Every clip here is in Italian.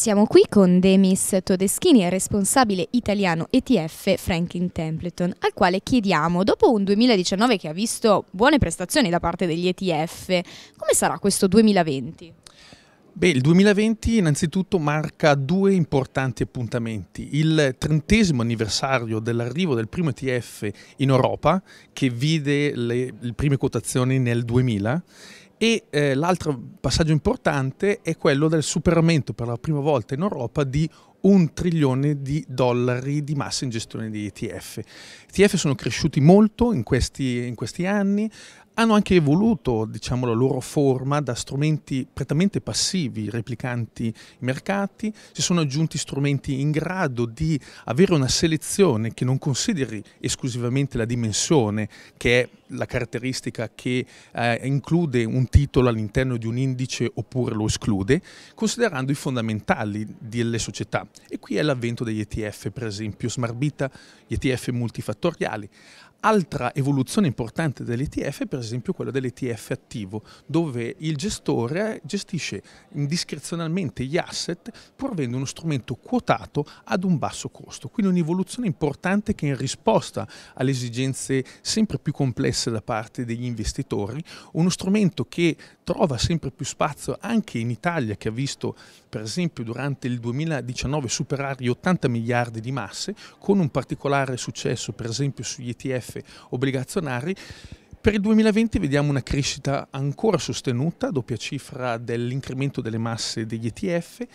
Siamo qui con Demis Todeschini, responsabile italiano ETF Franklin Templeton, al quale chiediamo, dopo un 2019 che ha visto buone prestazioni da parte degli ETF, come sarà questo 2020? Beh, il 2020 innanzitutto marca due importanti appuntamenti. Il trentesimo anniversario dell'arrivo del primo ETF in Europa, che vide le, le prime quotazioni nel 2000, e eh, l'altro passaggio importante è quello del superamento per la prima volta in Europa di un trilione di dollari di massa in gestione di ETF. I ETF sono cresciuti molto in questi, in questi anni, hanno anche evoluto diciamo, la loro forma da strumenti prettamente passivi, replicanti i mercati, si sono aggiunti strumenti in grado di avere una selezione che non consideri esclusivamente la dimensione, che è la caratteristica che eh, include un titolo all'interno di un indice oppure lo esclude, considerando i fondamentali delle società. E qui è l'avvento degli ETF, per esempio Smart Beta, gli ETF multifattoriali. Altra evoluzione importante dell'ETF è per esempio quella dell'ETF attivo, dove il gestore gestisce indiscrezionalmente gli asset pur avendo uno strumento quotato ad un basso costo. Quindi un'evoluzione importante che in risposta alle esigenze sempre più complesse da parte degli investitori, uno strumento che trova sempre più spazio anche in Italia che ha visto per esempio durante il 2019 superare gli 80 miliardi di masse con un particolare successo per esempio sugli ETF ETF obbligazionari. Per il 2020 vediamo una crescita ancora sostenuta, doppia cifra dell'incremento delle masse degli ETF,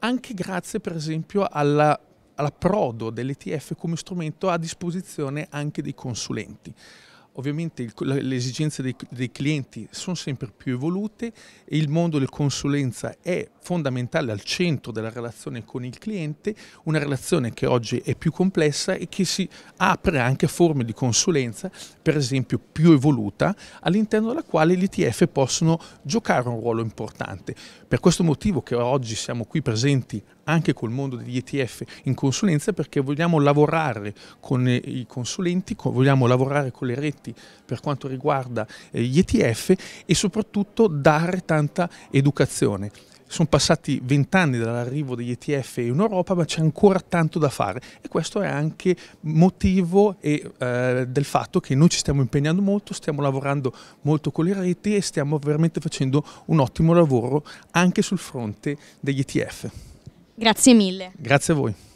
anche grazie per esempio alla l'approdo dell'ETF come strumento a disposizione anche dei consulenti. Ovviamente il, le esigenze dei, dei clienti sono sempre più evolute e il mondo del consulenza è fondamentale al centro della relazione con il cliente, una relazione che oggi è più complessa e che si apre anche a forme di consulenza, per esempio più evoluta, all'interno della quale gli ETF possono giocare un ruolo importante. Per questo motivo che oggi siamo qui presenti anche col mondo degli ETF in consulenza perché vogliamo lavorare con eh, i consulenti, vogliamo lavorare con le reti per quanto riguarda eh, gli ETF e soprattutto dare tanta educazione sono passati vent'anni dall'arrivo degli ETF in Europa, ma c'è ancora tanto da fare e questo è anche motivo e, eh, del fatto che noi ci stiamo impegnando molto, stiamo lavorando molto con le reti e stiamo veramente facendo un ottimo lavoro anche sul fronte degli ETF. Grazie mille. Grazie a voi.